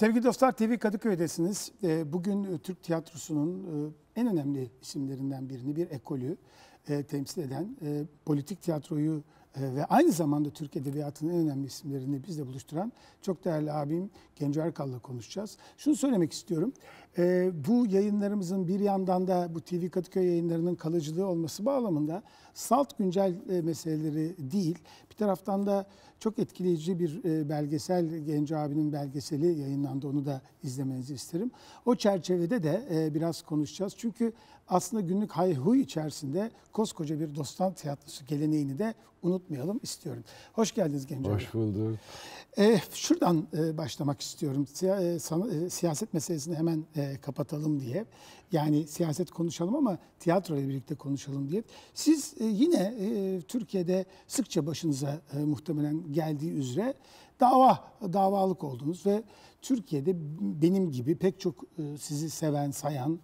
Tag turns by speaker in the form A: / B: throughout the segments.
A: Sevgili dostlar TV Kadıköy'desiniz. Ee, bugün e, Türk tiyatrosunun e, en önemli isimlerinden birini, bir ekolü e, temsil eden politik tiyatroyu ve aynı zamanda Türk Edebiyatı'nın en önemli isimlerini bizle buluşturan çok değerli abim Genco Erkal'la konuşacağız. Şunu söylemek istiyorum. E, bu yayınlarımızın bir yandan da bu TV Kadıköy yayınlarının kalıcılığı olması bağlamında salt güncel e, meseleleri değil, bir taraftan da çok etkileyici bir e, belgesel, Genco abinin belgeseli yayınlandı. Onu da izlemenizi isterim. O çerçevede de e, biraz konuşacağız. Çünkü aslında günlük hayhuy içerisinde koskoca bir dostan tiyatrosu geleneğini de unutmayalım istiyorum. Hoş geldiniz Genco Hoş bulduk. E, şuradan e, başlamak istiyorum istiyorum. E, e, siyaset meselesini hemen e, kapatalım diye. Yani siyaset konuşalım ama tiyatro ile birlikte konuşalım diye. Siz yine Türkiye'de sıkça başınıza muhtemelen geldiği üzere dava davalık oldunuz ve Türkiye'de benim gibi pek çok sizi seven, sayan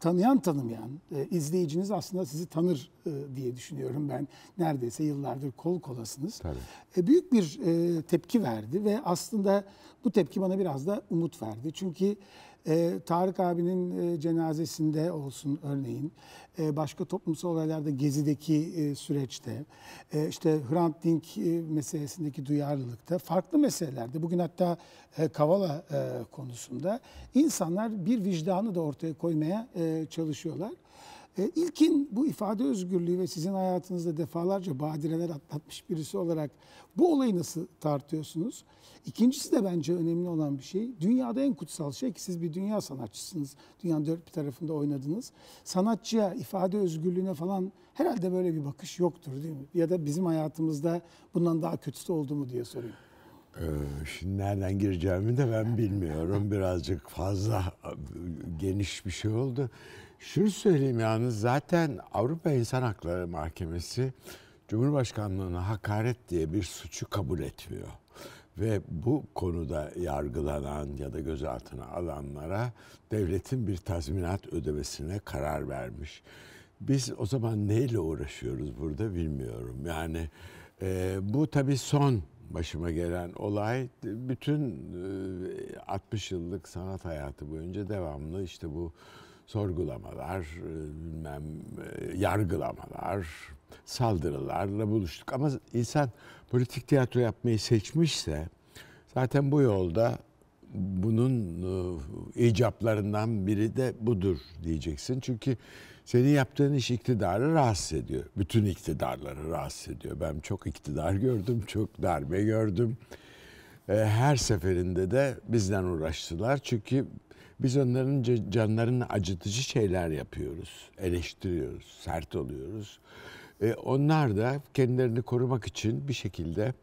A: tanıyan tanımayan e, izleyiciniz aslında sizi tanır e, diye düşünüyorum ben. Neredeyse yıllardır kol kolasınız. Tabii. E, büyük bir e, tepki verdi ve aslında bu tepki bana biraz da umut verdi. Çünkü e, Tarık abinin e, cenazesinde olsun örneğin, e, başka toplumsal olaylarda Gezi'deki e, süreçte, e, işte Hrant Dink e, meselesindeki duyarlılıkta, farklı meselelerde, bugün hatta e, Kavala e, konusunda insanlar bir vicdanı da ortaya koymaya e, çalışıyorlar. E, ilkin bu ifade özgürlüğü ve sizin hayatınızda defalarca badireler atlatmış birisi olarak bu olayı nasıl tartıyorsunuz? İkincisi de bence önemli olan bir şey. Dünyada en kutsal şey ki siz bir dünya sanatçısınız. Dünyanın dört bir tarafında oynadınız. Sanatçıya, ifade özgürlüğüne falan herhalde böyle bir bakış yoktur değil mi? Ya da bizim hayatımızda bundan daha kötüsü oldu mu diye soruyorum.
B: Ee, şimdi nereden gireceğimi de ben bilmiyorum. Birazcık fazla geniş bir şey oldu. Şunu söyleyeyim yalnız zaten Avrupa İnsan Hakları Mahkemesi Cumhurbaşkanlığına hakaret diye bir suçu kabul etmiyor. Ve bu konuda yargılanan ya da gözaltına alanlara devletin bir tazminat ödemesine karar vermiş. Biz o zaman neyle uğraşıyoruz burada bilmiyorum. Yani e, bu tabii son başıma gelen olay bütün e, 60 yıllık sanat hayatı boyunca devamlı işte bu sorgulamalar, e, bilmem e, yargılamalar, saldırılarla buluştuk. Ama insan politik tiyatro yapmayı seçmişse zaten bu yolda bunun e, icaplarından biri de budur diyeceksin. Çünkü senin yaptığın iş iktidarı rahatsız ediyor. Bütün iktidarları rahatsız ediyor. Ben çok iktidar gördüm, çok darbe gördüm. Her seferinde de bizden uğraştılar. Çünkü biz onların canlarını acıtıcı şeyler yapıyoruz, eleştiriyoruz, sert oluyoruz. E, onlar da kendilerini korumak için bir şekilde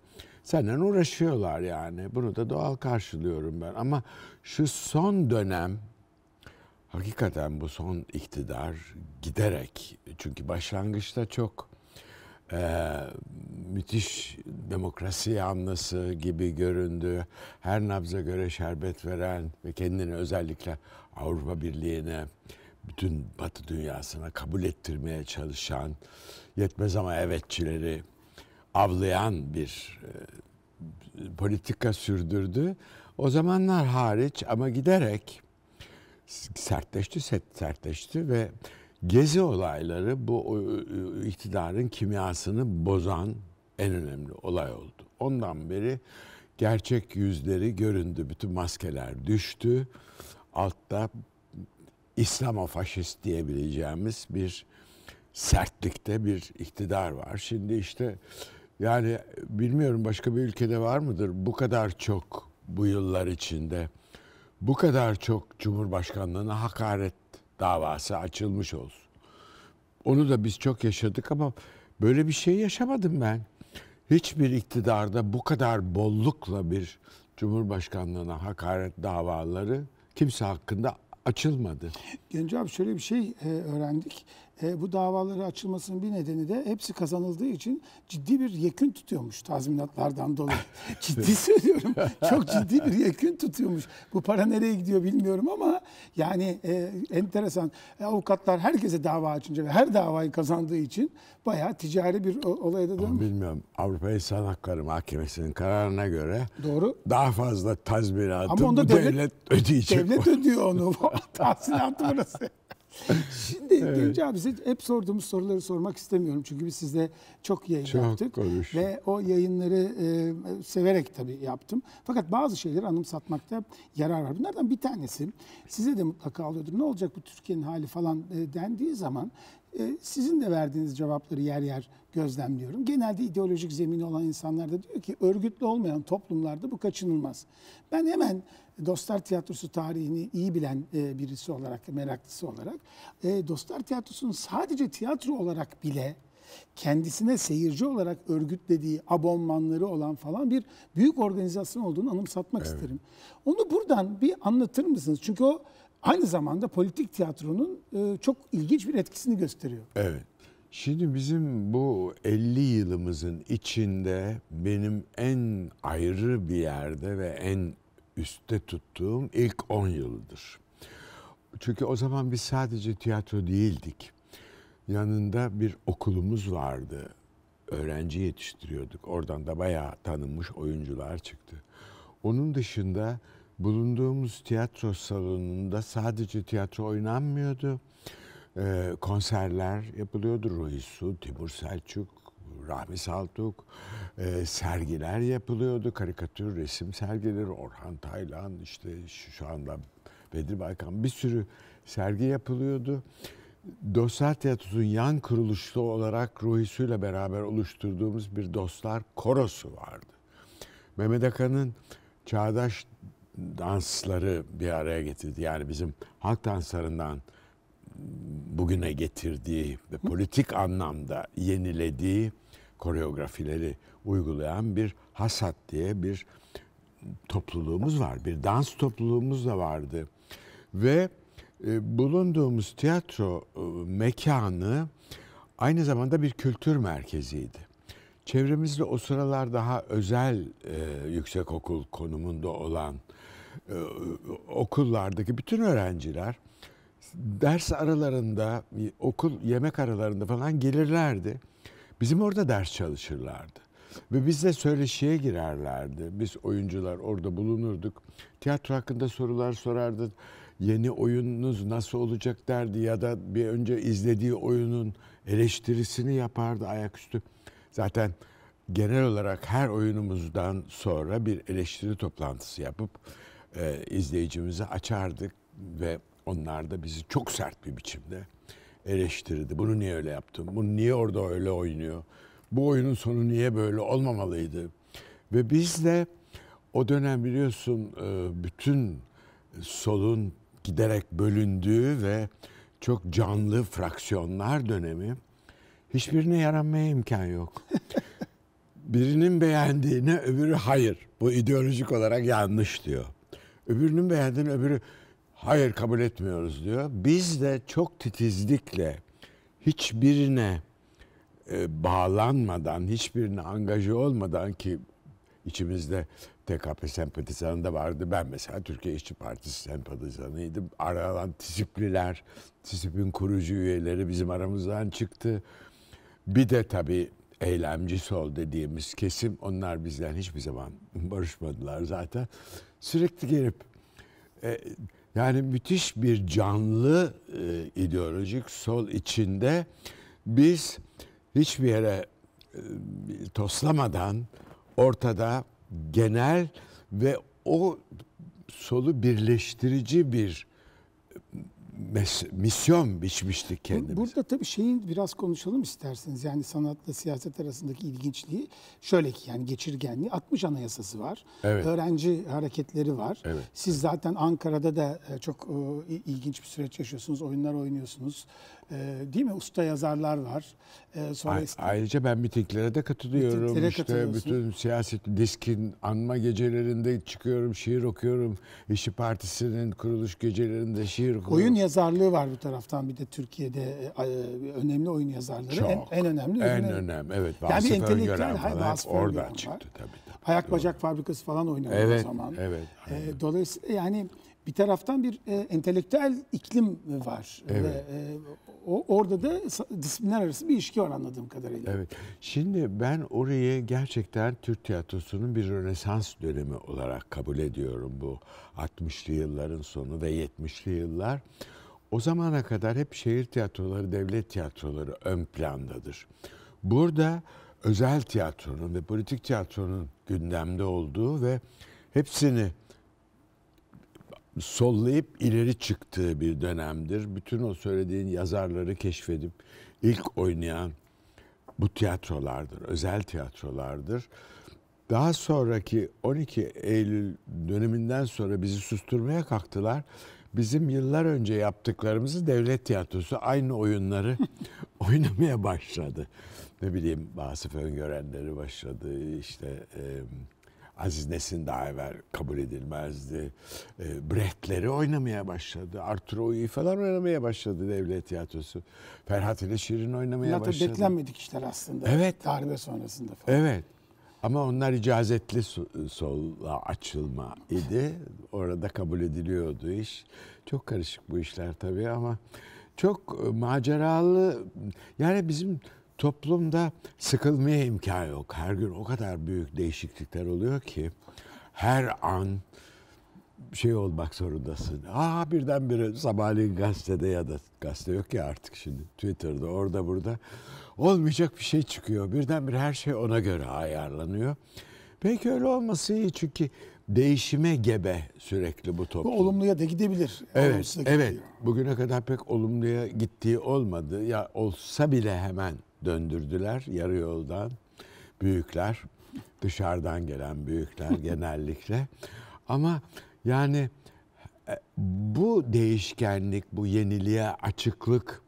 B: senden uğraşıyorlar yani. Bunu da doğal karşılıyorum ben. Ama şu son dönem hakikaten bu son iktidar giderek çünkü başlangıçta çok e, müthiş demokrasi yanlısı gibi göründü. Her nabza göre şerbet veren ve kendini özellikle Avrupa Birliği'ne, bütün Batı dünyasına kabul ettirmeye çalışan, yetmez ama evetçileri avlayan bir e, politika sürdürdü. O zamanlar hariç ama giderek sertleşti, sertleşti ve Gezi olayları bu iktidarın kimyasını bozan en önemli olay oldu. Ondan beri gerçek yüzleri göründü. Bütün maskeler düştü. Altta İslamofaşist diyebileceğimiz bir sertlikte bir iktidar var. Şimdi işte yani bilmiyorum başka bir ülkede var mıdır bu kadar çok bu yıllar içinde bu kadar çok Cumhurbaşkanlığına hakaret davası açılmış olsun. Onu da biz çok yaşadık ama böyle bir şey yaşamadım ben. Hiçbir iktidarda bu kadar bollukla bir Cumhurbaşkanlığına hakaret davaları kimse hakkında açılmadı.
A: Genç abi şöyle bir şey e, öğrendik e, bu davaları açılmasının bir nedeni de hepsi kazanıldığı için ciddi bir yekün tutuyormuş tazminatlardan dolayı. ciddi söylüyorum. Çok ciddi bir yekün tutuyormuş. Bu para nereye gidiyor bilmiyorum ama yani e, enteresan. E, avukatlar herkese dava açınca ve her davayı kazandığı için bayağı ticari bir olaya da dönmüş. Bilmiyorum.
B: Avrupa İnsan Hakları Mahkemesi'nin kararına göre Doğru. daha fazla tazminatı ama onda devlet, devlet ödeyecek. Devlet ödüyor
A: onu. Tazminatı burası. Şimdi evet. Genco abi size hep sorduğumuz soruları sormak istemiyorum. Çünkü biz sizle çok yayın çok yaptık. Konuş. Ve o yayınları e, severek tabii yaptım. Fakat bazı şeyleri anımsatmakta yarar var. Bunlardan bir tanesi size de mutlaka alıyordur. Ne olacak bu Türkiye'nin hali falan e, dendiği zaman e, sizin de verdiğiniz cevapları yer yer gözlemliyorum. Genelde ideolojik zemini olan insanlar da diyor ki örgütlü olmayan toplumlarda bu kaçınılmaz. Ben hemen Dostlar Tiyatrosu tarihini iyi bilen e, birisi olarak, meraklısı olarak e, Dostlar Tiyatrosu'nun sadece tiyatro olarak bile kendisine seyirci olarak örgütlediği abonmanları olan falan bir büyük organizasyon olduğunu anımsatmak evet. isterim. Onu buradan bir anlatır mısınız? Çünkü o aynı zamanda politik tiyatronun e, çok ilginç bir etkisini gösteriyor.
B: Evet. Şimdi bizim bu 50 yılımızın içinde benim en ayrı bir yerde ve en üstte tuttuğum ilk 10 yıldır. Çünkü o zaman biz sadece tiyatro değildik. Yanında bir okulumuz vardı. Öğrenci yetiştiriyorduk. Oradan da bayağı tanınmış oyuncular çıktı. Onun dışında bulunduğumuz tiyatro salonunda sadece tiyatro oynanmıyordu. Ee, konserler yapılıyordu. Ruhi Timur Selçuk, Rahmi Saltuk, e, sergiler yapılıyordu. Karikatür, resim sergileri, Orhan Taylan, işte şu, şu anda Bedir Baykan bir sürü sergi yapılıyordu. Dostlar Tiyatrosu'nun yan kuruluşlu olarak Ruhisu'yla beraber oluşturduğumuz bir Dostlar Korosu vardı. Mehmet Akan'ın çağdaş dansları bir araya getirdi. Yani bizim halk danslarından bugüne getirdiği ve politik anlamda yenilediği koreografileri uygulayan bir Hasat diye bir topluluğumuz var. Bir dans topluluğumuz da vardı. Ve e, bulunduğumuz tiyatro e, mekanı aynı zamanda bir kültür merkeziydi. Çevremizde o sıralar daha özel e, yüksekokul konumunda olan e, okullardaki bütün öğrenciler ders aralarında, okul yemek aralarında falan gelirlerdi Bizim orada ders çalışırlardı. Ve bizle söyleşiye girerlerdi. Biz oyuncular orada bulunurduk. Tiyatro hakkında sorular sorardı. Yeni oyununuz nasıl olacak derdi ya da bir önce izlediği oyunun eleştirisini yapardı ayaküstü. Zaten genel olarak her oyunumuzdan sonra bir eleştiri toplantısı yapıp e, izleyicimizi açardık ve onlar da bizi çok sert bir biçimde eleştirdi. Bunu niye öyle yaptın? Bunu niye orada öyle oynuyor? Bu oyunun sonu niye böyle olmamalıydı? Ve biz de o dönem biliyorsun e, bütün solun giderek bölündüğü ve çok canlı fraksiyonlar dönemi hiçbirine yaranmaya imkan yok. Birinin beğendiğine öbürü hayır. Bu ideolojik olarak yanlış diyor. Öbürünün beğendiğini öbürü Hayır kabul etmiyoruz diyor. Biz de çok titizlikle hiçbirine e, bağlanmadan, hiçbirine angajı olmadan ki içimizde TKP sempatizanı da vardı. Ben mesela Türkiye İşçi Partisi sempatizanıydım. Aralan TİSİP'liler, TİSİP'in kurucu üyeleri bizim aramızdan çıktı. Bir de tabii eylemci sol dediğimiz kesim onlar bizden hiçbir zaman barışmadılar zaten. Sürekli gelip e, yani müthiş bir canlı e, ideolojik sol içinde biz hiçbir yere e, toslamadan ortada genel ve o solu birleştirici bir mes- misyon biçmiştik kendimize.
A: Burada tabii şeyin biraz konuşalım isterseniz. Yani sanatla siyaset arasındaki ilginçliği şöyle ki yani geçirgenliği 60 anayasası var. Evet. Öğrenci hareketleri var. Evet. Siz zaten Ankara'da da e, çok e, ilginç bir süreç yaşıyorsunuz. Oyunlar oynuyorsunuz. E, değil mi? Usta yazarlar var. E, sonra
B: A- ayrıca ben mitinglere de katılıyorum. Mitinglere işte bütün siyaset diskin anma gecelerinde çıkıyorum, şiir okuyorum. İşi Partisi'nin kuruluş gecelerinde şiir okuyorum. Oyun
A: yazarlığı var bir taraftan bir de Türkiye'de e, e, önemli oyun yazarları. Çok. En, en önemli. En önemli. önemli. Evet. Vasıf yani Öngören falan Vasıf oradan var. çıktı tabii. tabii. Ayak Doğru. bacak fabrikası falan oynadı evet, o zaman. Evet. E, dolayısıyla yani bir taraftan bir e, entelektüel iklim var. Evet. Ve, e, o, orada da disiplinler arası bir ilişki var anladığım kadarıyla.
B: Evet. Şimdi ben orayı gerçekten Türk tiyatrosunun bir rönesans dönemi olarak kabul ediyorum bu 60'lı yılların sonu ve 70'li yıllar. O zamana kadar hep şehir tiyatroları, devlet tiyatroları ön plandadır. Burada özel tiyatronun ve politik tiyatronun gündemde olduğu ve hepsini sollayıp ileri çıktığı bir dönemdir. Bütün o söylediğin yazarları keşfedip ilk oynayan bu tiyatrolardır, özel tiyatrolardır. Daha sonraki 12 Eylül döneminden sonra bizi susturmaya kalktılar. Bizim yıllar önce yaptıklarımızı devlet tiyatrosu aynı oyunları oynamaya başladı. Ne bileyim Vasıf Öngörenleri başladı, işte... E, Aziz Nesin daha evvel kabul edilmezdi. E, Brecht'leri oynamaya başladı. Arthur Arturo'yu falan oynamaya başladı devlet tiyatrosu. Ferhat ile Şirin oynamaya Bunlar başladı. Bunlar beklenmedik
A: işler aslında. Evet. Darbe sonrasında
B: falan. Evet. Ama onlar icazetli sola açılma idi. Orada kabul ediliyordu iş. Çok karışık bu işler tabii ama çok e, maceralı. Yani bizim toplumda sıkılmaya imkan yok. Her gün o kadar büyük değişiklikler oluyor ki her an şey olmak zorundasın. Aa birdenbire sabahleyin gazetede ya da gazete yok ya artık şimdi Twitter'da orada burada olmayacak bir şey çıkıyor. Birdenbire her şey ona göre ayarlanıyor. Peki öyle olması iyi çünkü değişime gebe sürekli bu toplum. Bu
A: olumluya da gidebilir. Evet, evet.
B: Bugüne kadar pek olumluya gittiği olmadı. Ya olsa bile hemen döndürdüler yarı yoldan büyükler dışarıdan gelen büyükler genellikle ama yani e, bu değişkenlik bu yeniliğe açıklık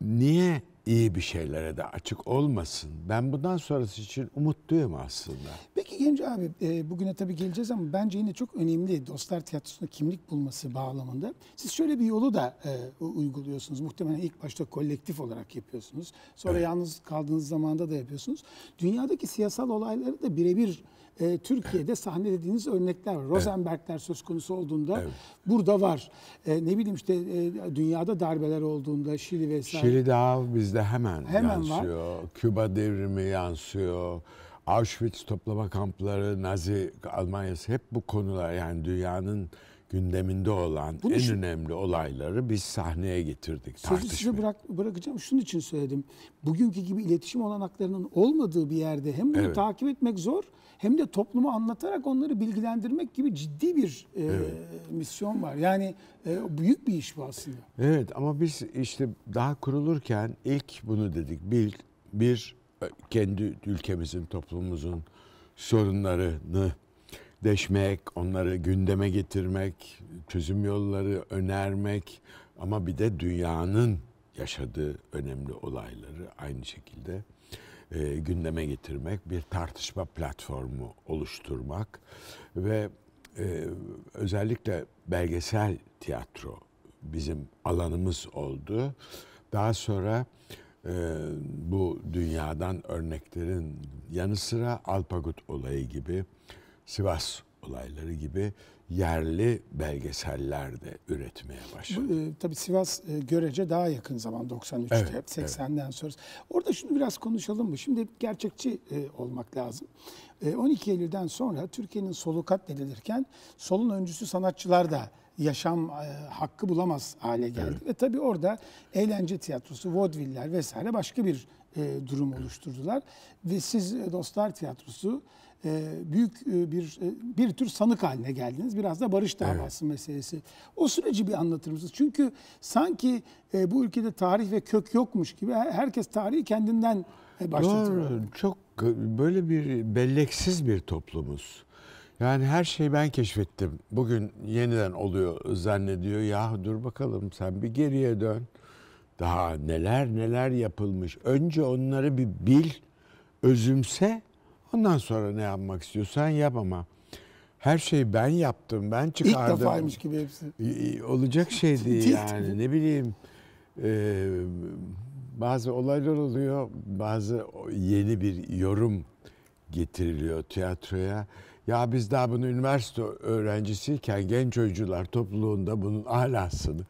B: niye iyi bir şeylere de açık olmasın. Ben bundan sonrası için umutluyum aslında.
A: Peki Genç abi e, bugüne tabii geleceğiz ama bence yine çok önemli Dostlar Tiyatrosu'nda kimlik bulması bağlamında. Siz şöyle bir yolu da e, uyguluyorsunuz. Muhtemelen ilk başta kolektif olarak yapıyorsunuz. Sonra evet. yalnız kaldığınız zamanda da yapıyorsunuz. Dünyadaki siyasal olayları da birebir e, Türkiye'de sahne dediğiniz örnekler var. Rosenberg'ler söz konusu olduğunda evet. burada var. E, ne bileyim işte e, dünyada darbeler olduğunda Şili vesaire. Şili
B: daha bizde hemen, hemen yansıyor. Var. Küba devrimi yansıyor. Auschwitz toplama kampları, Nazi Almanya'sı hep bu konular yani dünyanın gündeminde olan Bunu en şu... önemli olayları biz sahneye getirdik. Sözü size
A: bırak, bırakacağım. Şunun için söyledim. Bugünkü gibi iletişim olanaklarının olmadığı bir yerde hem bunu evet. takip etmek zor hem de toplumu anlatarak onları bilgilendirmek gibi ciddi bir e, evet. misyon var. Yani e, büyük bir iş bu aslında.
B: Evet ama biz işte daha kurulurken ilk bunu dedik. Bir, bir e, kendi ülkemizin, toplumumuzun sorunlarını deşmek, onları gündeme getirmek, çözüm yolları önermek ama bir de dünyanın yaşadığı önemli olayları aynı şekilde e, gündeme getirmek, bir tartışma platformu oluşturmak ve e, özellikle belgesel tiyatro bizim alanımız oldu. Daha sonra e, bu dünyadan örneklerin yanı sıra Alpagut olayı gibi Sivas olayları gibi yerli belgeseller de üretmeye başladı. Bu,
A: e, tabii Sivas e, görece daha yakın zaman 93'te, evet, 80'den evet. sonra. Orada şunu biraz konuşalım mı? Şimdi gerçekçi e, olmak lazım. E, 12 Eylül'den sonra Türkiye'nin solu kat katledilirken solun öncüsü sanatçılar da yaşam e, hakkı bulamaz hale geldi. Evet. Ve tabii orada eğlence tiyatrosu, vodviller vesaire başka bir e, durum oluşturdular. Ve siz e, Dostlar Tiyatrosu büyük bir bir tür sanık haline geldiniz. Biraz da barış davası evet. meselesi. O süreci bir anlatır mısınız? Çünkü sanki bu ülkede tarih ve kök yokmuş gibi herkes tarihi kendinden
B: başlatıyor. Doğru. Çok böyle bir belleksiz bir toplumuz. Yani her şeyi ben keşfettim. Bugün yeniden oluyor zannediyor. Ya dur bakalım sen bir geriye dön. Daha neler neler yapılmış. Önce onları bir bil, özümse. Ondan sonra ne yapmak istiyorsan yap ama. Her şeyi ben yaptım, ben çıkardım. İlk defaymış gibi hepsi. Olacak şeydi yani ne bileyim. E, bazı olaylar oluyor, bazı yeni bir yorum getiriliyor tiyatroya. Ya biz daha bunu üniversite öğrencisiyken genç oyuncular topluluğunda bunun alasını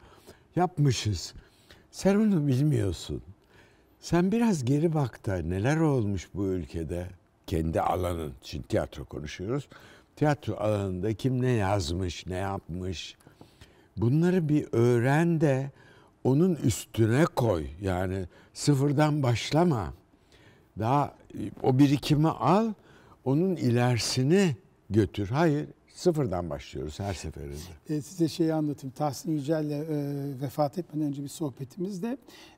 B: yapmışız. Sen onu bilmiyorsun. Sen biraz geri bak da neler olmuş bu ülkede kendi alanın için tiyatro konuşuyoruz. Tiyatro alanında kim ne yazmış, ne yapmış. Bunları bir öğren de onun üstüne koy. Yani sıfırdan başlama. Daha o birikimi al, onun ilerisini götür. Hayır, sıfırdan başlıyoruz her seferinde.
A: E, size şeyi anlatayım. Tahsin Yücel'le e, vefat etmeden önce bir sohbetimizde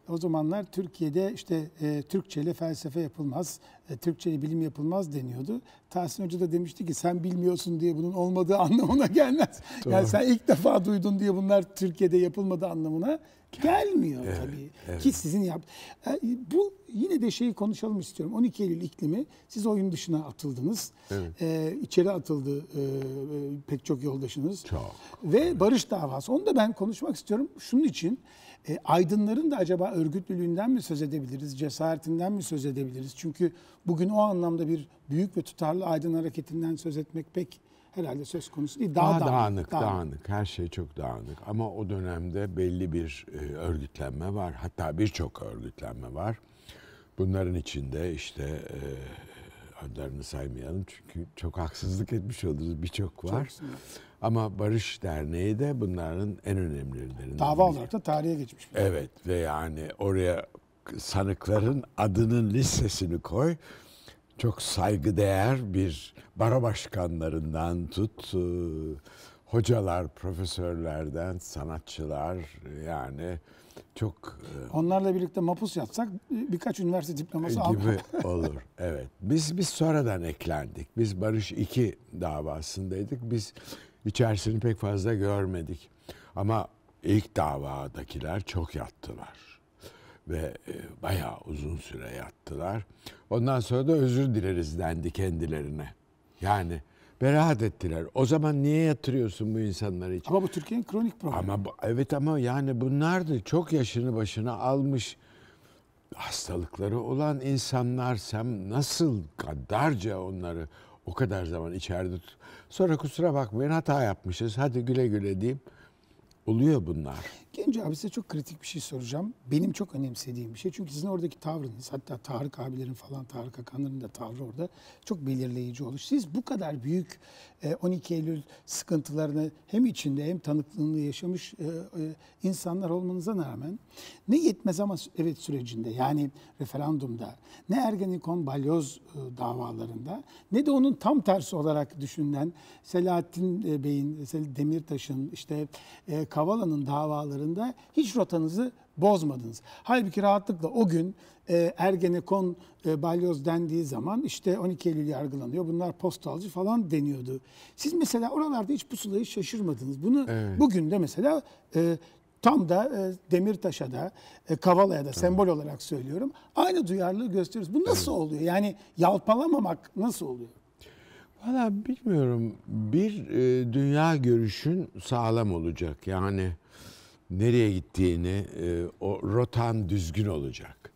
A: o zamanlar Türkiye'de işte e, Türkçe ile felsefe yapılmaz, e, Türkçe ile bilim yapılmaz deniyordu. Tahsin Hoca da demişti ki sen bilmiyorsun diye bunun olmadığı anlamına gelmez. Yani sen ilk defa duydun diye bunlar Türkiye'de yapılmadığı anlamına Gelmiyor evet, tabii. Evet. Ki sizin yap. E, bu yine de şeyi konuşalım istiyorum. 12 Eylül iklimi siz oyun dışına atıldınız. Evet. Ee, içeri atıldı e, e, pek çok yoldaşınız. Çok. Ve evet. barış davası. Onu da ben konuşmak istiyorum. Şunun için e, aydınların da acaba örgütlülüğünden mi söz edebiliriz? Cesaretinden mi söz edebiliriz? Çünkü bugün o anlamda bir büyük ve tutarlı aydın hareketinden söz etmek pek herhalde söz konusu değil. Daha, daha dağınık, dağınık, dağınık,
B: dağınık. Her şey çok dağınık. Ama o dönemde belli bir e, örgütlenme var. Hatta birçok örgütlenme var. Bunların içinde işte e, adlarını saymayalım çünkü çok haksızlık etmiş oluruz birçok var. Çok Ama Barış Derneği de bunların en önemlilerinden. Dava biri. olarak
A: da tarihe geçmiş.
B: evet ve yani oraya sanıkların adının listesini koy çok saygıdeğer bir baro başkanlarından tut e, hocalar, profesörlerden sanatçılar yani çok e, Onlarla birlikte mapus yatsak birkaç üniversite diploması gibi olur. Evet. Biz biz sonradan eklendik. Biz Barış 2 davasındaydık. Biz içerisini pek fazla görmedik. Ama ilk davadakiler çok yattılar ve e, bayağı uzun süre yattılar. Ondan sonra da özür dileriz dendi kendilerine. Yani beraat ettiler. O zaman niye yatırıyorsun bu insanları için? Ama bu Türkiye'nin kronik problemi. Ama bu, evet ama yani bunlar da çok yaşını başına almış hastalıkları olan insanlar sen nasıl kadarca onları o kadar zaman içeride tut. Sonra kusura bakmayın hata yapmışız. Hadi güle güle diyeyim. Oluyor bunlar.
A: Genç abi size çok kritik bir şey soracağım. Benim çok önemsediğim bir şey. Çünkü sizin oradaki tavrınız, hatta Tarık abilerin falan, Tarık Akanların da tavrı orada çok belirleyici olur. Siz bu kadar büyük 12 e, Eylül sıkıntılarını hem içinde hem tanıklığını yaşamış e, e, insanlar olmanıza rağmen ne yetmez ama evet sürecinde yani referandumda ne Ergenekon balyoz davalarında ne de onun tam tersi olarak düşünen Selahattin Bey'in, Demirtaş'ın işte Kavala'nın davaları zamanlarında hiç rotanızı bozmadınız. Halbuki rahatlıkla o gün e, Ergenekon e, balyoz dendiği zaman işte 12 Eylül yargılanıyor. Bunlar postalcı falan deniyordu. Siz mesela oralarda hiç pusulayı şaşırmadınız. Bunu evet. bugün de mesela e, tam da e, Demirtaş'a da e, Kavala'ya da evet. sembol olarak söylüyorum. Aynı duyarlılığı gösteriyoruz. Bu nasıl evet. oluyor? Yani yalpalamamak nasıl oluyor?
B: Valla bilmiyorum. Bir e, dünya görüşün sağlam olacak. Yani nereye gittiğini, e, o rotan düzgün olacak.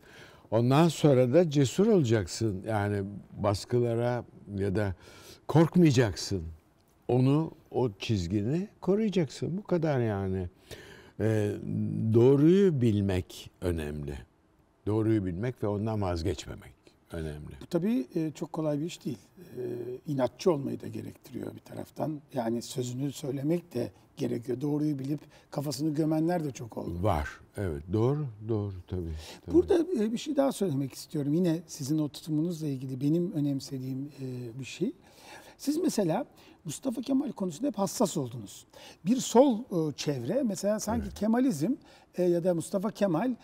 B: Ondan sonra da cesur olacaksın. Yani baskılara ya da korkmayacaksın. Onu, o çizgini koruyacaksın. Bu kadar yani. E, doğruyu bilmek önemli. Doğruyu bilmek ve ondan vazgeçmemek. Önemli. Bu e,
A: tabii e, çok kolay bir iş değil. E, inatçı olmayı da gerektiriyor bir taraftan. Yani sözünü söylemek de gerekiyor. Doğruyu bilip kafasını gömenler de çok oldu.
B: Var. Evet doğru, doğru tabii. tabii.
A: Burada bir şey daha söylemek istiyorum. Yine sizin o tutumunuzla ilgili benim önemsediğim bir şey. Siz mesela Mustafa Kemal konusunda hep hassas oldunuz. Bir sol çevre mesela sanki evet. Kemalizm ya da Mustafa Kemal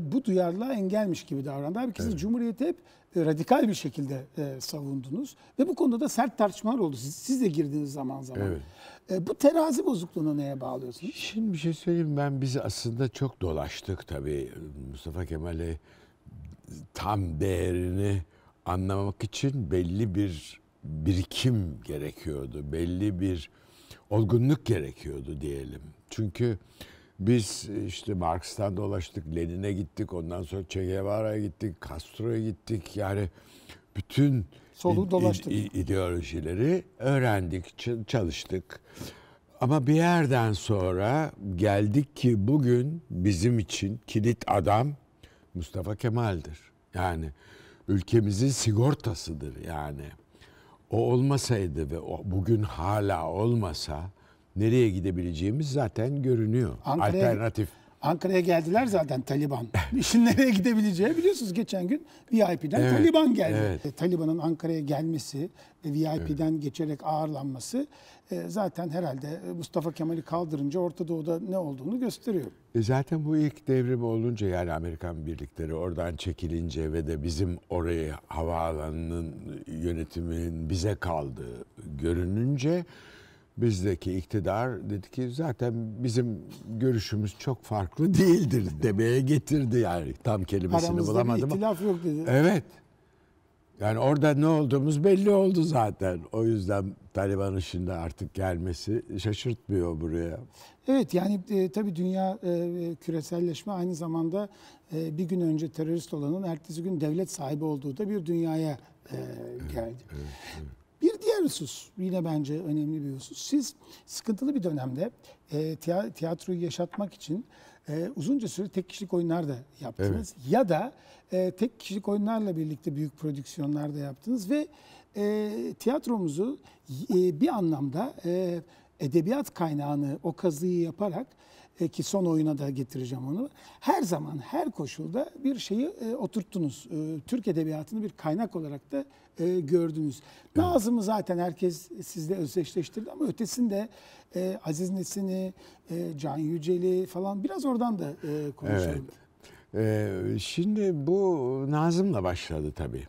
A: bu duyarlılığa engelmiş gibi davrandı. Halbuki evet. siz Cumhuriyeti hep radikal bir şekilde e, savundunuz ve bu konuda da sert tartışmalar oldu. Siz, siz de girdiniz zaman zaman. Evet. E, bu terazi
B: bozukluğuna neye bağlıyorsunuz? Şimdi bir şey söyleyeyim ben biz aslında çok dolaştık tabii Mustafa Kemal'i tam değerini anlamak için belli bir birikim gerekiyordu. Belli bir olgunluk gerekiyordu diyelim. Çünkü biz e, işte Marx'tan dolaştık, Lenin'e gittik, ondan sonra Che Guevara'ya gittik, Castro'ya gittik. Yani bütün Solu dolaştık. ideolojileri öğrendik, çalıştık. Ama bir yerden sonra geldik ki bugün bizim için kilit adam Mustafa Kemal'dir. Yani ülkemizin sigortasıdır yani. O olmasaydı ve o bugün hala olmasa nereye gidebileceğimiz zaten görünüyor. Ankara'ya, Alternatif.
A: Ankara'ya geldiler zaten Taliban. İşin nereye gidebileceği biliyorsunuz geçen gün VIP'den evet, Taliban geldi. Evet. E, Taliban'ın Ankara'ya gelmesi, VIP'den evet. geçerek ağırlanması e, zaten herhalde Mustafa Kemal'i kaldırınca Orta Doğu'da ne olduğunu gösteriyor.
B: E zaten bu ilk devrim olunca yani Amerikan birlikleri oradan çekilince ve de bizim orayı havaalanının yönetimin bize kaldığı görününce bizdeki iktidar dedi ki zaten bizim görüşümüz çok farklı değildir demeye getirdi yani tam kelimesini Aramızda bulamadım. Aramızda itilaf yok dedi. Evet. Yani orada ne olduğumuz belli oldu zaten. O yüzden Taliban'ın şimdi artık gelmesi şaşırtmıyor buraya.
A: Evet yani e, tabii dünya e, küreselleşme aynı zamanda e, bir gün önce terörist olanın ertesi gün devlet sahibi olduğu da bir dünyaya e, geldi. Evet, evet, evet. Bir diğer husus yine bence önemli bir husus. Siz sıkıntılı bir dönemde e, tiyatroyu yaşatmak için e, uzunca süre tek kişilik oyunlar da yaptınız. Evet. Ya da e, tek kişilik oyunlarla birlikte büyük prodüksiyonlar da yaptınız ve e, tiyatromuzu e, bir anlamda e, edebiyat kaynağını, o kazıyı yaparak e, ki son oyuna da getireceğim onu. Her zaman, her koşulda bir şeyi e, oturttunuz. E, Türk Edebiyatı'nı bir kaynak olarak da e, gördünüz. Evet. Nazım'ı zaten herkes sizde özdeşleştirdi ama ötesinde e, Aziz Nesin'i, e, Can Yücel'i falan biraz oradan da e, konuşalım.
B: Evet. E, şimdi bu Nazım'la başladı tabii.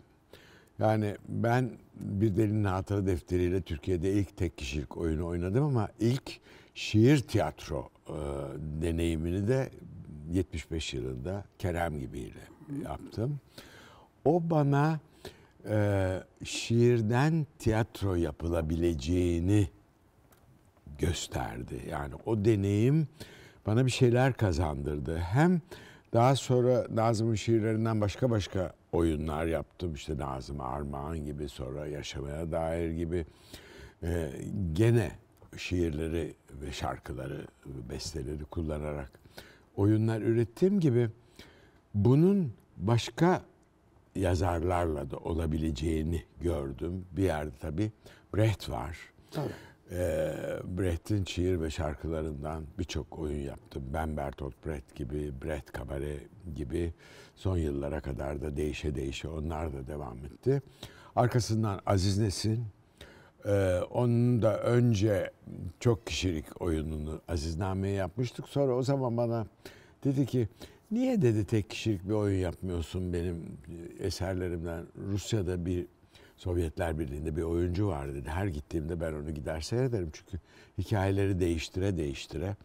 B: Yani ben bir delinin hatırı defteriyle Türkiye'de ilk tek kişilik oyunu oynadım ama ilk şiir tiyatro e, deneyimini de 75 yılında Kerem gibiyle yaptım. O bana e, şiirden tiyatro yapılabileceğini gösterdi. Yani o deneyim bana bir şeyler kazandırdı. Hem daha sonra Nazım'ın şiirlerinden başka başka oyunlar yaptım. İşte Nazım Armağan gibi sonra Yaşamaya Dair gibi. Ee, gene şiirleri ve şarkıları, besteleri kullanarak oyunlar ürettiğim gibi bunun başka yazarlarla da olabileceğini gördüm. Bir yerde tabii Brecht var. Tabii. Ee, Brecht'in şiir ve şarkılarından birçok oyun yaptım. Ben Bertolt Brecht gibi, Brecht Kabare gibi son yıllara kadar da değişe değişe onlar da devam etti. Arkasından Aziz Nesin, ee, onun da önce çok kişilik oyununu Azizname'yi yapmıştık. Sonra o zaman bana dedi ki niye dedi tek kişilik bir oyun yapmıyorsun benim e, eserlerimden. Rusya'da bir Sovyetler Birliği'nde bir oyuncu var dedi. Her gittiğimde ben onu gider seyrederim. Çünkü hikayeleri değiştire değiştire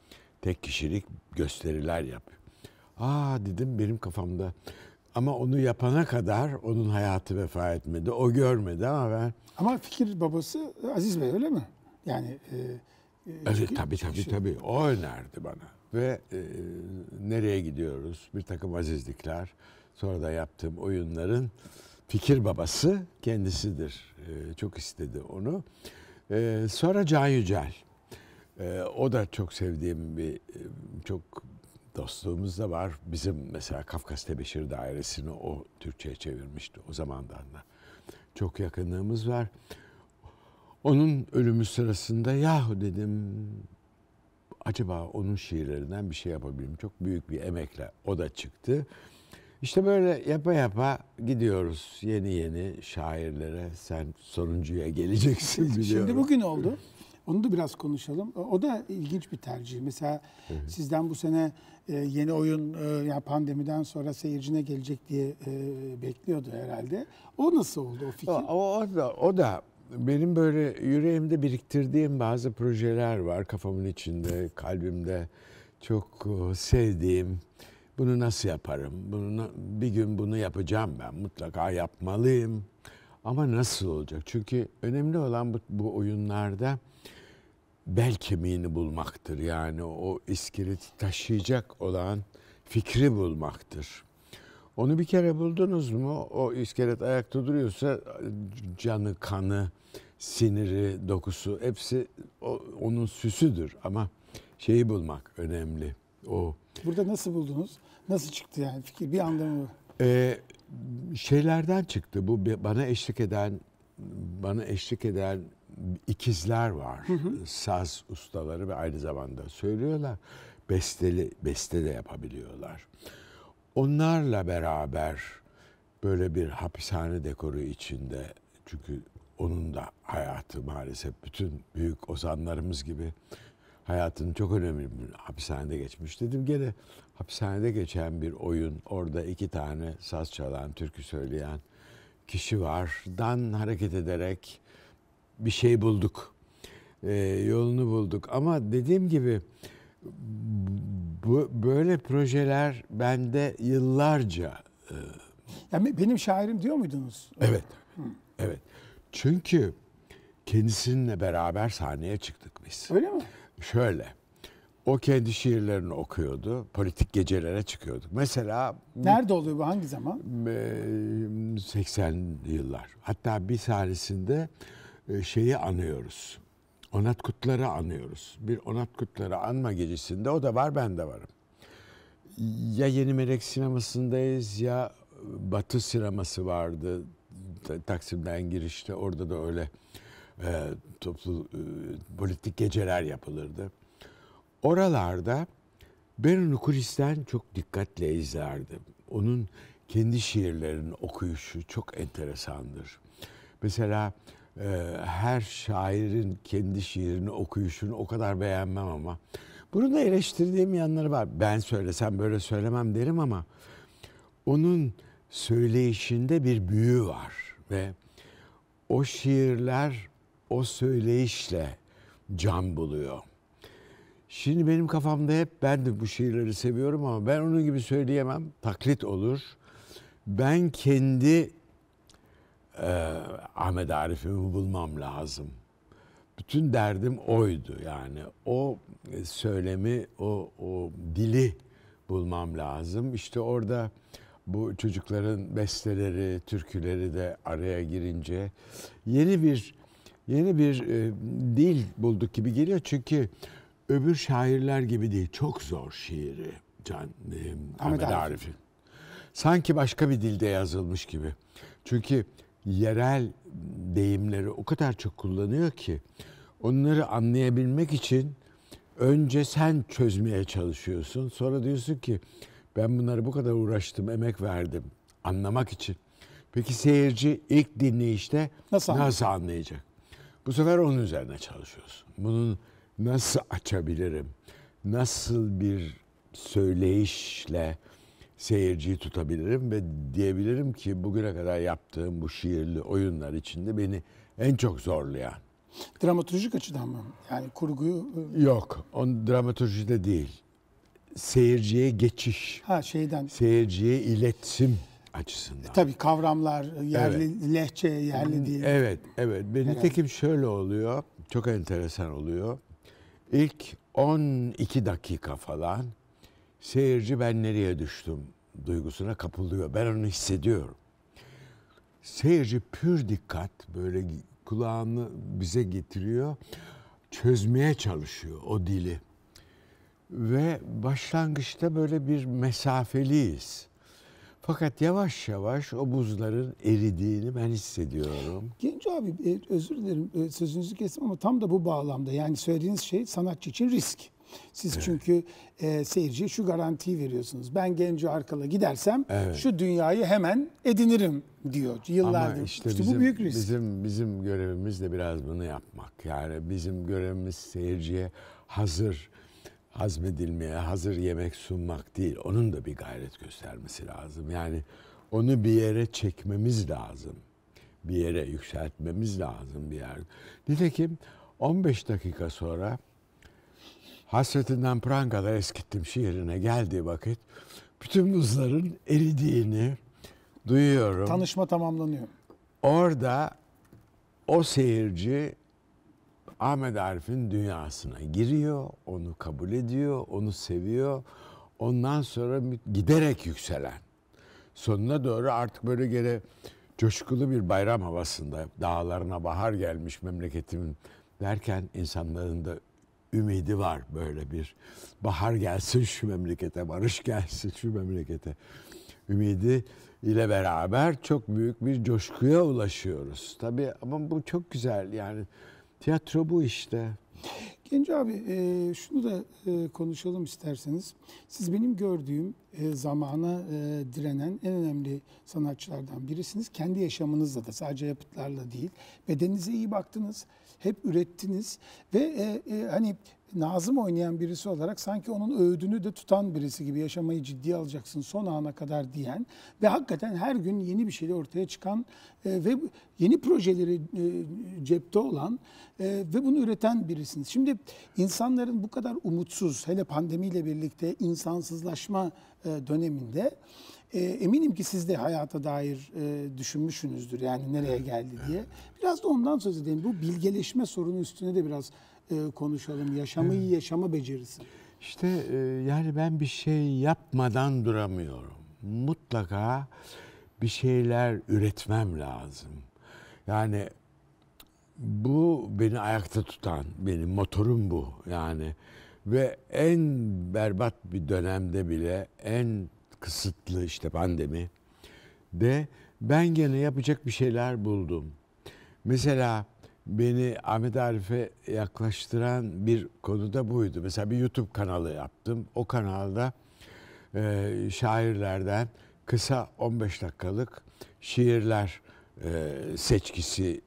B: tek kişilik gösteriler yapıyor. Aa dedim benim kafamda ama onu yapana kadar onun hayatı vefa etmedi. O görmedi ama ben...
A: Ama fikir babası Aziz Bey öyle mi? Yani... E,
B: e, evet tabii tabii şey... tabii. O önerdi bana. Ve e, nereye gidiyoruz? Bir takım azizlikler. Sonra da yaptığım oyunların fikir babası kendisidir. E, çok istedi onu. E, sonra Can Yücel. E, o da çok sevdiğim bir, e, çok dostluğumuz da var. Bizim mesela Kafkas Tebeşir Dairesi'ni o Türkçe'ye çevirmişti o zamandan da. Çok yakınlığımız var. Onun ölümü sırasında yahu dedim acaba onun şiirlerinden bir şey yapabilirim. Çok büyük bir emekle o da çıktı. İşte böyle yapa yapa gidiyoruz yeni yeni şairlere. Sen sonuncuya geleceksin biliyorum. Şimdi bugün
A: oldu. Onu da biraz konuşalım. O da ilginç bir tercih. Mesela evet. sizden bu sene e, yeni oyun e, yani pandemiden sonra seyircine gelecek diye e, bekliyordu herhalde.
B: O nasıl oldu o fikir? O, o da o da benim böyle yüreğimde biriktirdiğim bazı projeler var kafamın içinde, kalbimde çok sevdiğim. Bunu nasıl yaparım? Bunu bir gün bunu yapacağım ben. Mutlaka yapmalıyım. Ama nasıl olacak? Çünkü önemli olan bu, bu oyunlarda bel kemiğini bulmaktır. Yani o iskeleti taşıyacak olan fikri bulmaktır. Onu bir kere buldunuz mu? O iskelet ayakta duruyorsa canı, kanı, siniri, dokusu hepsi onun süsüdür ama şeyi bulmak önemli. O
A: Burada nasıl buldunuz? Nasıl çıktı yani fikir? Bir
B: anlamı? mı? Ee, şeylerden çıktı. Bu bana eşlik eden bana eşlik eden ikizler var. Hı hı. Saz ustaları ve aynı zamanda söylüyorlar. Besteli, beste de yapabiliyorlar. Onlarla beraber böyle bir hapishane dekoru içinde çünkü onun da hayatı maalesef bütün büyük ozanlarımız gibi hayatının çok önemli bir hapishanede geçmiş. Dedim gene hapishanede geçen bir oyun. Orada iki tane saz çalan, türkü söyleyen kişi var. Dan hareket ederek bir şey bulduk. E, yolunu bulduk. Ama dediğim gibi bu, böyle projeler bende yıllarca. E, yani benim şairim diyor muydunuz? Evet. Hı. Evet. Çünkü kendisininle beraber sahneye çıktık biz. Öyle mi? Şöyle. O kendi şiirlerini okuyordu. Politik gecelere çıkıyorduk. Mesela... Nerede oluyor bu? Hangi zaman? 80'li yıllar. Hatta bir sahnesinde e, şeyi anıyoruz. Onat Kutlar'ı anıyoruz. Bir Onat Kutlar'ı anma gecesinde o da var ben de varım. Ya Yeni Melek sinemasındayız ya Batı sineması vardı. Taksim'den girişte orada da öyle e, toplu e, politik geceler yapılırdı. Oralarda ben onu kulisten çok dikkatle izlerdim. Onun kendi şiirlerinin okuyuşu çok enteresandır. Mesela ee, her şairin kendi şiirini okuyuşunu o kadar beğenmem ama bunun da eleştirdiğim yanları var. Ben söylesem böyle söylemem derim ama onun söyleyişinde bir büyü var ve o şiirler o söyleyişle can buluyor. Şimdi benim kafamda hep ben de bu şiirleri seviyorum ama ben onun gibi söyleyemem. Taklit olur. Ben kendi e, Ahmet Arif'imi bulmam lazım. Bütün derdim oydu yani. O söylemi, o, o dili bulmam lazım. İşte orada bu çocukların besteleri, türküleri de araya girince yeni bir yeni bir e, dil bulduk gibi geliyor. Çünkü öbür şairler gibi değil. Çok zor şiiri Can, e, Ahmet, Arif'in. Arif. Sanki başka bir dilde yazılmış gibi. Çünkü yerel deyimleri o kadar çok kullanıyor ki onları anlayabilmek için önce sen çözmeye çalışıyorsun. Sonra diyorsun ki ben bunları bu kadar uğraştım, emek verdim anlamak için. Peki seyirci ilk dinleyişte nasıl, nasıl anlayacak? Bu sefer onun üzerine çalışıyorsun. Bunun nasıl açabilirim? Nasıl bir söyleyişle seyirciyi tutabilirim ve diyebilirim ki bugüne kadar yaptığım bu şiirli oyunlar içinde beni en çok zorlayan.
A: Dramatolojik açıdan mı? Yani kurguyu...
B: E, Yok, on dramaturji de değil. Seyirciye geçiş. Ha şeyden. Seyirciye iletişim açısından. E, tabii kavramlar yerli, evet. lehçe yerli değil. Evet, evet. Benim nitekim şöyle oluyor, çok enteresan oluyor. İlk 12 dakika falan Seyirci ben nereye düştüm duygusuna kapılıyor. Ben onu hissediyorum. Seyirci pür dikkat böyle kulağını bize getiriyor. Çözmeye çalışıyor o dili. Ve başlangıçta böyle bir mesafeliyiz. Fakat yavaş yavaş o buzların eridiğini ben hissediyorum.
A: Genç abi e, özür dilerim e, sözünüzü kestim ama tam da bu bağlamda yani söylediğiniz şey sanatçı için risk. Siz evet. çünkü e, seyirciye şu garantiyi veriyorsunuz. Ben genci Arkal'a gidersem evet. şu dünyayı hemen edinirim diyor yıllardır. Ama işte, işte bizim, bu büyük risk.
B: Bizim, bizim görevimiz de biraz bunu yapmak. Yani bizim görevimiz seyirciye hazır hazmedilmeye hazır yemek sunmak değil. Onun da bir gayret göstermesi lazım. Yani onu bir yere çekmemiz lazım. Bir yere yükseltmemiz lazım bir yer. Nitekim 15 dakika sonra hasretinden prangada eskittim şiirine geldiği vakit bütün buzların eridiğini duyuyorum.
A: Tanışma tamamlanıyor.
B: Orada o seyirci Ahmet Arif'in dünyasına giriyor, onu kabul ediyor, onu seviyor. Ondan sonra giderek yükselen. Sonuna doğru artık böyle gene coşkulu bir bayram havasında dağlarına bahar gelmiş memleketimin derken insanların da ümidi var böyle bir bahar gelsin şu memlekete, barış gelsin şu memlekete ümidi ile beraber çok büyük bir coşkuya ulaşıyoruz. Tabii ama bu çok güzel yani tiyatro bu işte.
A: Genç abi e, şunu da e, konuşalım isterseniz. Siz benim gördüğüm e, zamana direnen en önemli sanatçılardan birisiniz. Kendi yaşamınızla da sadece yapıtlarla değil. Bedeninize iyi baktınız hep ürettiniz ve e, e, hani Nazım oynayan birisi olarak sanki onun öğüdünü de tutan birisi gibi yaşamayı ciddiye alacaksın son ana kadar diyen ve hakikaten her gün yeni bir şeyle ortaya çıkan e, ve yeni projeleri e, cepte olan e, ve bunu üreten birisiniz. Şimdi insanların bu kadar umutsuz hele pandemiyle birlikte insansızlaşma e, döneminde eminim ki siz de hayata dair düşünmüşsünüzdür yani nereye geldi diye. Biraz da ondan söz edelim. Bu bilgeleşme sorunu üstüne de biraz e, konuşalım. Yaşamı evet. yaşama becerisi.
B: İşte e, yani ben bir şey yapmadan duramıyorum. Mutlaka bir şeyler üretmem lazım. Yani bu beni ayakta tutan, benim motorum bu yani. Ve en berbat bir dönemde bile, en kısıtlı işte pandemi de ben gene yapacak bir şeyler buldum. Mesela beni Ahmet Arif'e yaklaştıran bir konu da buydu. Mesela bir YouTube kanalı yaptım. O kanalda e, şairlerden kısa 15 dakikalık şiirler e, seçkisi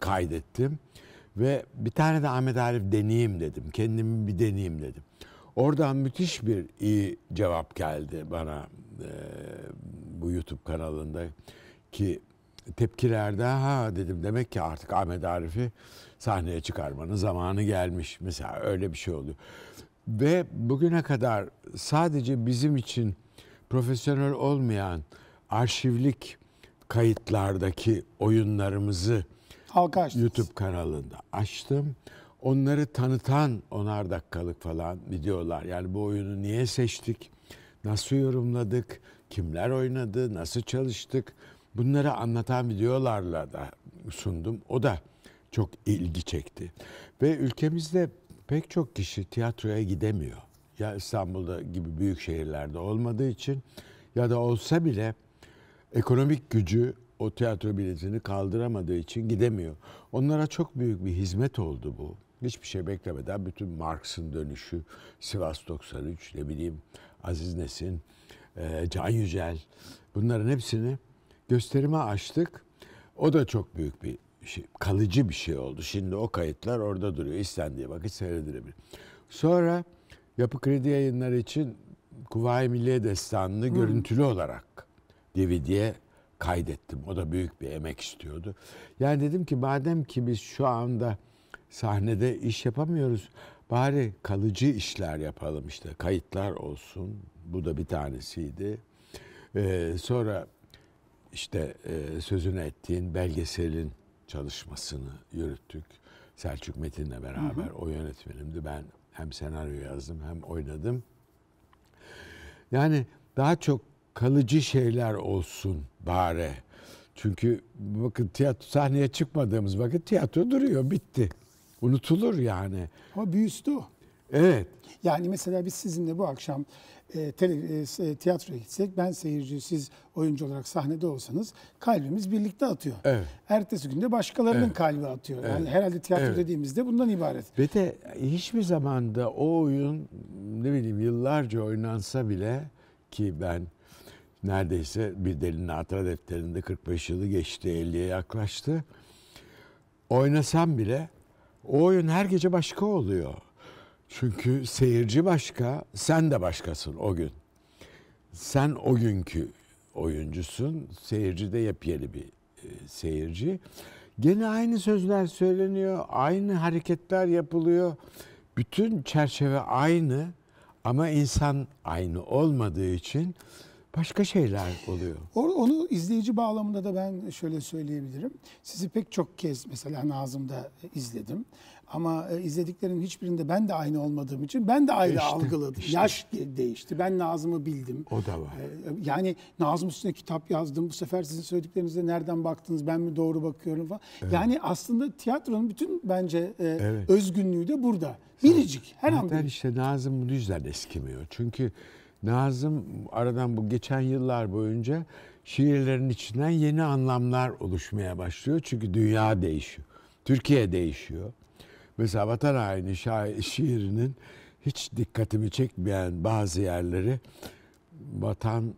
B: kaydettim. Ve bir tane de Ahmet Arif deneyeyim dedim. Kendimi bir deneyeyim dedim. Oradan müthiş bir iyi cevap geldi bana e, bu YouTube kanalında ki tepkilerde ha dedim demek ki artık Ahmet Arif'i sahneye çıkarmanın zamanı gelmiş. Mesela öyle bir şey oluyor. Ve bugüne kadar sadece bizim için profesyonel olmayan arşivlik kayıtlardaki oyunlarımızı Halka YouTube kanalında açtım. Onları tanıtan onar dakikalık falan videolar. Yani bu oyunu niye seçtik? Nasıl yorumladık? Kimler oynadı? Nasıl çalıştık? bunları anlatan videolarla da sundum. O da çok ilgi çekti. Ve ülkemizde pek çok kişi tiyatroya gidemiyor. Ya İstanbul'da gibi büyük şehirlerde olmadığı için ya da olsa bile ekonomik gücü o tiyatro biletini kaldıramadığı için gidemiyor. Onlara çok büyük bir hizmet oldu bu. Hiçbir şey beklemeden bütün Marx'ın dönüşü, Sivas 93, ne bileyim Aziz Nesin, e, Can Yücel bunların hepsini gösterime açtık. O da çok büyük bir şey, kalıcı bir şey oldu. Şimdi o kayıtlar orada duruyor. İstendiği vakit seyredilebilir. Sonra Yapı Kredi yayınları için Kuvayi Milliye Destanı'nı hmm. görüntülü olarak DVD'ye kaydettim. O da büyük bir emek istiyordu. Yani dedim ki madem ki biz şu anda sahnede iş yapamıyoruz. Bari kalıcı işler yapalım işte. Kayıtlar olsun. Bu da bir tanesiydi. Ee, sonra işte e, sözünü ettiğin belgeselin çalışmasını yürüttük. Selçuk Metin'le beraber hı hı. o yönetmenimdi. Ben hem senaryo yazdım hem oynadım. Yani daha çok kalıcı şeyler olsun bari. Çünkü bakın tiyatro sahneye çıkmadığımız vakit tiyatro duruyor, bitti. Unutulur yani. Ama büyüsü o. Evet.
A: Yani mesela biz sizinle bu akşam e, e, e, tiyatroya gitsek ben seyirci siz oyuncu olarak sahnede olsanız kalbimiz birlikte atıyor. Evet. Ertesi günde başkalarının evet. kalbi atıyor. Evet. Yani herhalde tiyatro evet. dediğimizde bundan ibaret.
B: Ve de hiçbir zamanda o oyun ne bileyim yıllarca oynansa bile ki ben neredeyse bir delinin hatıra defterinde 45 yılı geçti 50'ye yaklaştı. Oynasam bile o oyun her gece başka oluyor. Çünkü seyirci başka, sen de başkasın o gün. Sen o günkü oyuncusun, seyirci de yepyeni bir e, seyirci. Gene aynı sözler söyleniyor, aynı hareketler yapılıyor. Bütün çerçeve aynı ama insan aynı olmadığı için başka şeyler oluyor.
A: Onu izleyici bağlamında da ben şöyle söyleyebilirim. Sizi pek çok kez mesela Nazım'da izledim. Ama e, izlediklerim hiçbirinde ben de aynı olmadığım için ben de ayrı işte, algıladım. Işte. Yaş değişti. Ben Nazım'ı bildim. O da var. E, e, yani Nazım üstüne kitap yazdım. Bu sefer sizin söylediklerinizde nereden baktınız? Ben mi doğru bakıyorum falan. Evet. Yani aslında tiyatronun bütün bence e, evet. özgünlüğü de burada.
B: Biricik. Her Zaten an işte Nazım bu yüzden eskimiyor. Çünkü Nazım aradan bu geçen yıllar boyunca şiirlerin içinden yeni anlamlar oluşmaya başlıyor. Çünkü dünya değişiyor. Türkiye değişiyor. Mesela Vatan haini şair, şiirinin hiç dikkatimi çekmeyen bazı yerleri vatan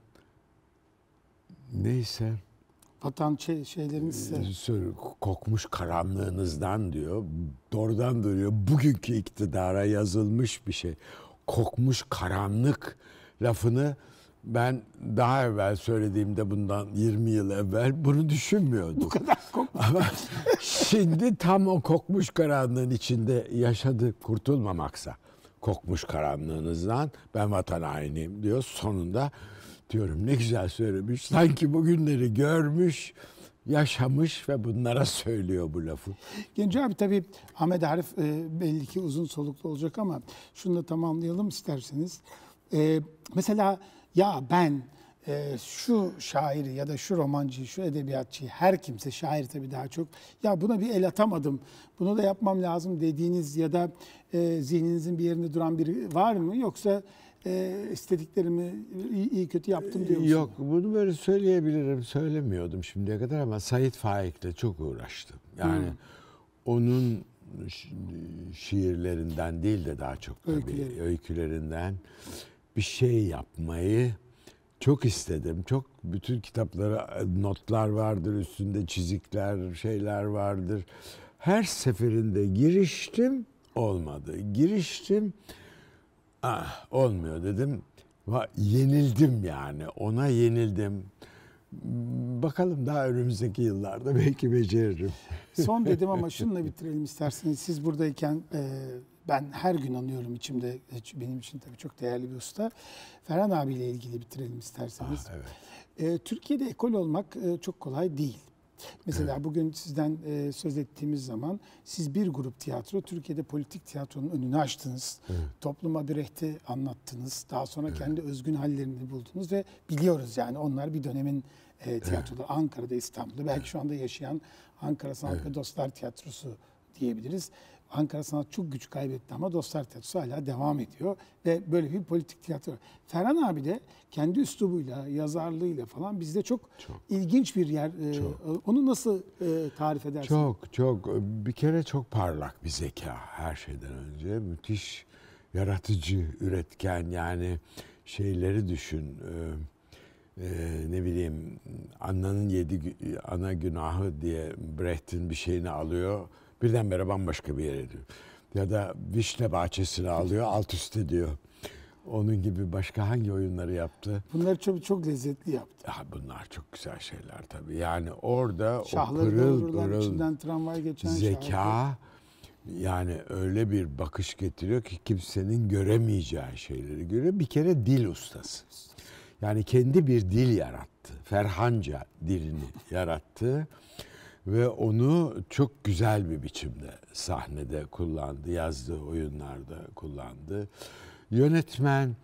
B: neyse vatan şey, şeyleriniz ee, kokmuş karanlığınızdan diyor. Doğrudan duruyor. Bugünkü iktidara yazılmış bir şey. Kokmuş karanlık lafını ben daha evvel söylediğimde bundan 20 yıl evvel bunu düşünmüyordum. Bu kadar kokmuş. Ama şimdi tam o kokmuş karanlığın içinde yaşadık kurtulmamaksa kokmuş karanlığınızdan ben vatan hainiyim diyor. Sonunda diyorum ne güzel söylemiş. Sanki bugünleri görmüş, yaşamış ve bunlara söylüyor bu lafı.
A: Genç abi tabii Ahmet Arif e, belli ki uzun soluklu olacak ama şunu da tamamlayalım isterseniz. E, mesela ya ben e, şu şairi ya da şu romancıyı, şu edebiyatçıyı, her kimse şair tabii daha çok ya buna bir el atamadım, bunu da yapmam lazım dediğiniz ya da e, zihninizin bir yerinde duran biri var mı? Yoksa e, istediklerimi iyi, iyi kötü yaptım diyor musun? Yok
B: bunu böyle söyleyebilirim. Söylemiyordum şimdiye kadar ama Sait Faik'le çok uğraştım. Yani hmm. onun şiirlerinden değil de daha çok tabii öykülerinden bir şey yapmayı çok istedim. Çok bütün kitaplara e, notlar vardır, üstünde çizikler, şeyler vardır. Her seferinde giriştim, olmadı. Giriştim, ah olmuyor dedim. Yenildim yani, ona yenildim. Bakalım daha önümüzdeki yıllarda belki beceririm. Son dedim ama şununla
A: bitirelim isterseniz. Siz buradayken e, ben her gün anıyorum içimde. Benim için tabii çok değerli bir usta. Ferhan abiyle ilgili bitirelim isterseniz. Ah, evet. E, Türkiye'de ekol olmak e, çok kolay değil. Mesela evet. bugün sizden e, söz ettiğimiz zaman siz bir grup tiyatro Türkiye'de politik tiyatronun önünü açtınız. Evet. Topluma bir rehti anlattınız. Daha sonra evet. kendi özgün hallerini buldunuz ve biliyoruz yani onlar bir dönemin e, tiyatroları. Evet. Ankara'da, İstanbul'da belki evet. şu anda yaşayan Ankara Sanat evet. ve Dostlar Tiyatrosu diyebiliriz. Ankara Sanat çok güç kaybetti ama Dostlar Tiyatrosu hala devam ediyor. Ve böyle bir politik tiyatro. Ferhan abi de kendi üslubuyla, yazarlığıyla falan bizde çok, çok. ilginç bir yer. Ee, çok. Onu nasıl e, tarif edersin? Çok,
B: çok. Bir kere çok parlak bir zeka her şeyden önce. Müthiş yaratıcı, üretken yani şeyleri düşün. Ee, e, ne bileyim, ananın yedi ana günahı diye Brecht'in bir şeyini alıyor birdenbire bambaşka bir yere diyor. Ya da vişne bahçesini alıyor, alt üst ediyor. Onun gibi başka hangi oyunları yaptı? Bunlar çok çok lezzetli yaptı. Ha, bunlar çok güzel şeyler tabii. Yani orada Şahları o pırıl pırıl içinden tramvay geçen zeka şahı. yani öyle bir bakış getiriyor ki kimsenin göremeyeceği şeyleri görüyor. Bir kere dil ustası. Yani kendi bir dil yarattı. Ferhanca dilini yarattı. Ve onu çok güzel bir biçimde sahnede kullandı, yazdığı oyunlarda kullandı. Yönetmen,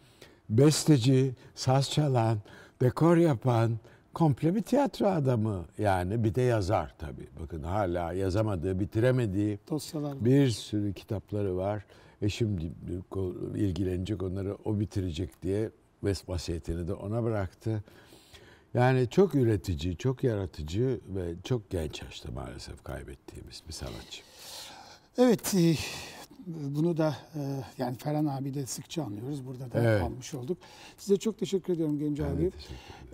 B: besteci, saz çalan, dekor yapan, komple bir tiyatro adamı yani bir de yazar tabii. Bakın hala yazamadığı, bitiremediği Dosyalar bir sürü kitapları var. E şimdi ilgilenecek onları o bitirecek diye vasiyetini de ona bıraktı. Yani çok üretici, çok yaratıcı ve çok genç yaşta maalesef kaybettiğimiz bir sanatçı.
A: Evet, e, bunu da e, yani Ferhan abi de sıkça anlıyoruz. Burada da evet. almış olduk. Size çok teşekkür ediyorum Genco abi.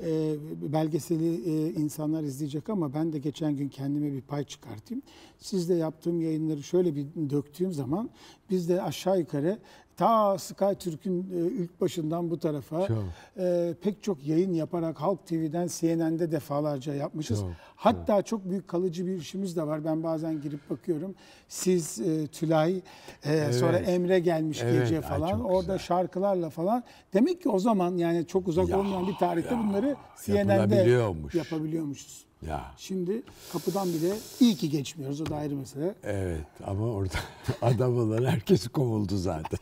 A: E, belgeseli e, insanlar izleyecek ama ben de geçen gün kendime bir pay çıkartayım. Sizde yaptığım yayınları şöyle bir döktüğüm zaman biz de aşağı yukarı ta Türk'ün e, ilk başından bu tarafa E, pek çok yayın yaparak Halk TV'den CNN'de defalarca yapmışız. Çok, Hatta çok. çok büyük kalıcı bir işimiz de var. Ben bazen girip bakıyorum. Siz e, Tülay e, evet. sonra Emre gelmiş evet. gece falan. Ay, Orada güzel. şarkılarla falan. Demek ki o zaman yani çok uzak ya, olmayan bir tarihte ya, bunları CNN'de yapabiliyormuşuz. Ya. Şimdi kapıdan bile iyi ki geçmiyoruz. O da ayrı mesele.
B: Evet ama orada adam olan herkes kovuldu zaten.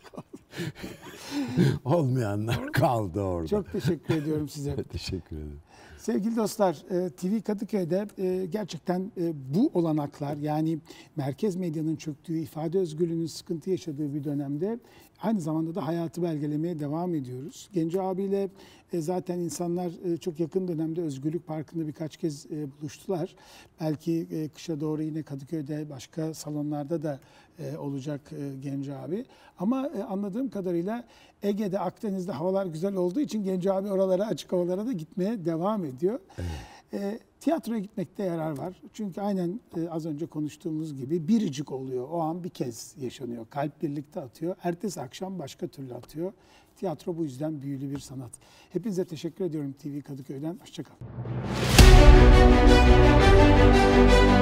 B: Olmayanlar kaldı orada. Çok teşekkür ediyorum size. teşekkür ederim.
A: Sevgili dostlar, e, TV Kadıköy'de e, gerçekten e, bu olanaklar yani merkez medyanın çöktüğü, ifade özgürlüğünün sıkıntı yaşadığı bir dönemde Aynı zamanda da hayatı belgelemeye devam ediyoruz. Genco abiyle e, zaten insanlar e, çok yakın dönemde Özgürlük Parkı'nda birkaç kez e, buluştular. Belki kışa doğru yine Kadıköy'de başka salonlarda da olacak e, Genco abi. Ama anladığım kadarıyla Ege'de, Akdeniz'de havalar güzel olduğu için Genco abi oralara, açık havalara da gitmeye devam ediyor. Evet. E, tiyatroya gitmekte yarar var. Çünkü aynen e, az önce konuştuğumuz gibi biricik oluyor. O an bir kez yaşanıyor. Kalp birlikte atıyor. Ertesi akşam başka türlü atıyor. Tiyatro bu yüzden büyülü bir sanat. Hepinize teşekkür ediyorum TV Kadıköy'den. Hoşçakalın.